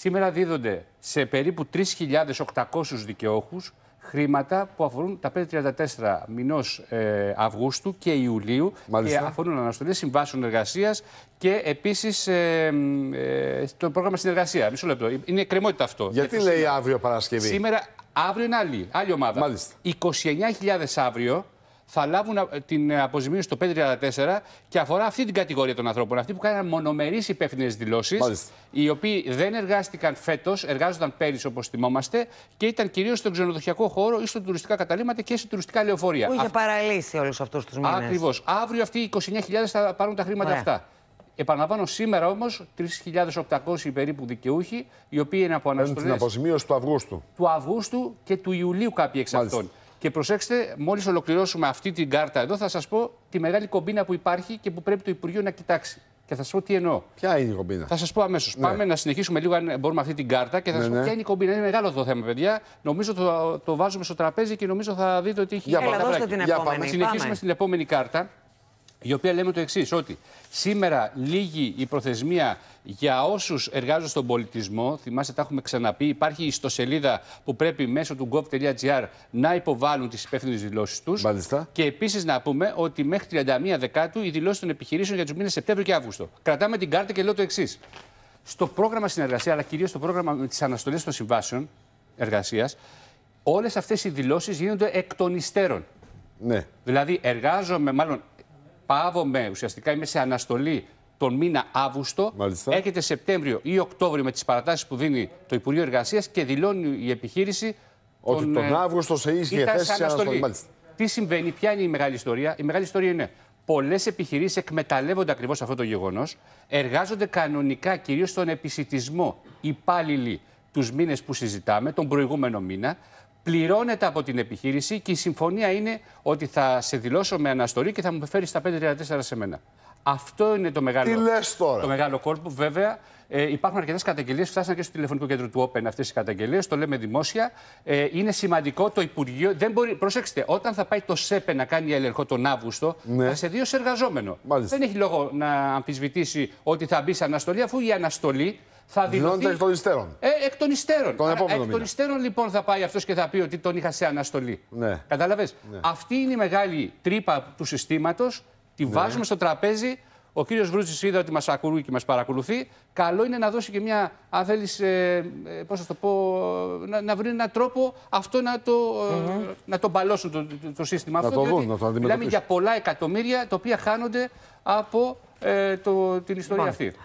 Σήμερα δίδονται σε περίπου 3.800 δικαιώχους χρήματα που αφορούν τα 534 μηνός ε, Αυγούστου και Ιουλίου Μάλιστα. και αφορούν αναστολές συμβάσεων εργασίας και επίσης ε, ε, το πρόγραμμα συνεργασία. Μισό λεπτό. Είναι κρεμότητα αυτό. Γιατί λέει αύριο Παρασκευή. Σήμερα, αύριο είναι άλλη, άλλη ομάδα. Μάλιστα. 29.000 αύριο θα λάβουν ε, την ε, αποζημίωση το 534 και αφορά αυτή την κατηγορία των ανθρώπων. Αυτή που κάναν μονομερείς υπεύθυνες δηλώσεις, οι οποίοι δεν εργάστηκαν φέτος, εργάζονταν πέρυσι όπως θυμόμαστε και ήταν κυρίως στον ξενοδοχειακό χώρο ή στον τουριστικά καταλήμματα και σε τουριστικά λεωφορεία. Που είχε παραλύσει όλους αυτούς τους μήνες. Ακριβώς. Αύριο αυτοί οι 29.000 θα πάρουν τα χρήματα αυτά. Επαναλαμβάνω, σήμερα όμως 3.800 περίπου δικαιούχοι, οι οποίοι είναι από αναστολέ. Την αποζημίωση του Αυγούστου. Του Αυγούστου και του Ιουλίου κάποιοι εξ αυτών. Και προσέξτε, μόλις ολοκληρώσουμε αυτή την κάρτα εδώ, θα σας πω τη μεγάλη κομπίνα που υπάρχει και που πρέπει το Υπουργείο να κοιτάξει. Και θα σας πω τι εννοώ. Ποια είναι η κομπίνα. Θα σας πω αμέσως. Ναι. Πάμε να συνεχίσουμε λίγο, αν μπορούμε, αυτή την κάρτα και θα ναι, σας πω ναι. ποια είναι η κομπίνα. Είναι μεγάλο το θέμα, παιδιά. Νομίζω το, το βάζουμε στο τραπέζι και νομίζω θα δείτε ότι έχει. Για πάμε. Για πάμε. συνεχίσουμε στην επόμενη κάρτα η οποία λέμε το εξής, ότι σήμερα λίγη η προθεσμία για όσους εργάζονται στον πολιτισμό. Θυμάστε, τα έχουμε ξαναπεί. Υπάρχει η ιστοσελίδα που πρέπει μέσω του gov.gr να υποβάλουν τις υπεύθυνες δηλώσεις τους. Και επίσης να πούμε ότι μέχρι 31 Δεκάτου οι δηλώσεις των επιχειρήσεων για τους μήνες Σεπτέμβριο και Αύγουστο. Κρατάμε την κάρτα και λέω το εξής. Στο πρόγραμμα συνεργασίας, αλλά κυρίως στο πρόγραμμα με τις αναστολές των συμβάσεων εργασίας, όλες αυτές οι δηλώσεις γίνονται εκ των υστέρων. Ναι. Δηλαδή, εργάζομαι, μάλλον πάβομαι, ουσιαστικά είμαι σε αναστολή τον μήνα Αύγουστο. Μάλιστα. Έρχεται Σεπτέμβριο ή Οκτώβριο με τις παρατάσεις που δίνει το Υπουργείο Εργασίας και δηλώνει η επιχείρηση. Ότι τον, τον ε, Αύγουστο σε ίσχυε θέση σε αναστολή. Τι συμβαίνει, ποια είναι η μεγάλη ιστορία. Η μεγάλη ιστορία είναι πολλές επιχειρήσεις εκμεταλλεύονται ακριβώς αυτό το γεγονός. Εργάζονται κανονικά κυρίως στον επισητισμό υπάλληλοι τους μήνες που συζητάμε, τον προηγούμενο μήνα πληρώνεται από την επιχείρηση και η συμφωνία είναι ότι θα σε δηλώσω με αναστολή και θα μου φέρεις τα 5-34 σε μένα. Αυτό είναι το μεγάλο, Τι λες τώρα. Το μεγάλο κόλπο. Βέβαια, ε, υπάρχουν αρκετές καταγγελίες. φτάσανε και στο τηλεφωνικό κέντρο του Όπεν αυτές οι καταγγελίες. Το λέμε δημόσια. Ε, είναι σημαντικό το Υπουργείο. Δεν μπορεί, προσέξτε, όταν θα πάει το ΣΕΠΕ να κάνει έλεγχο τον Αύγουστο, ναι. θα σε δύο σε εργαζόμενο. Μάλιστα. Δεν έχει λόγο να αμφισβητήσει ότι θα μπει σε αναστολή, αφού η αναστολή θα εκ των υστέρων. Ε, εκ των υστέρων. εκ των υστέρων λοιπόν θα πάει αυτός και θα πει ότι τον είχα σε αναστολή. Ναι. Κατάλαβες. Ναι. Αυτή είναι η μεγάλη τρύπα του συστήματος. Τη ναι. βάζουμε στο τραπέζι. Ο κύριος Βρούτσης είδε ότι μας ακούει και μας παρακολουθεί. Καλό είναι να δώσει και μια, αν θέλεις, ε, ε πώς το πω, να, να βρει έναν τρόπο αυτό να το, ε, mm-hmm. να μπαλώσουν το, το, το σύστημα να αυτό. Το δουν, να το αντιμετωπίσουν. Μιλάμε για πολλά εκατομμύρια τα οποία χάνονται από ε, το, την ιστορία λοιπόν. αυτή.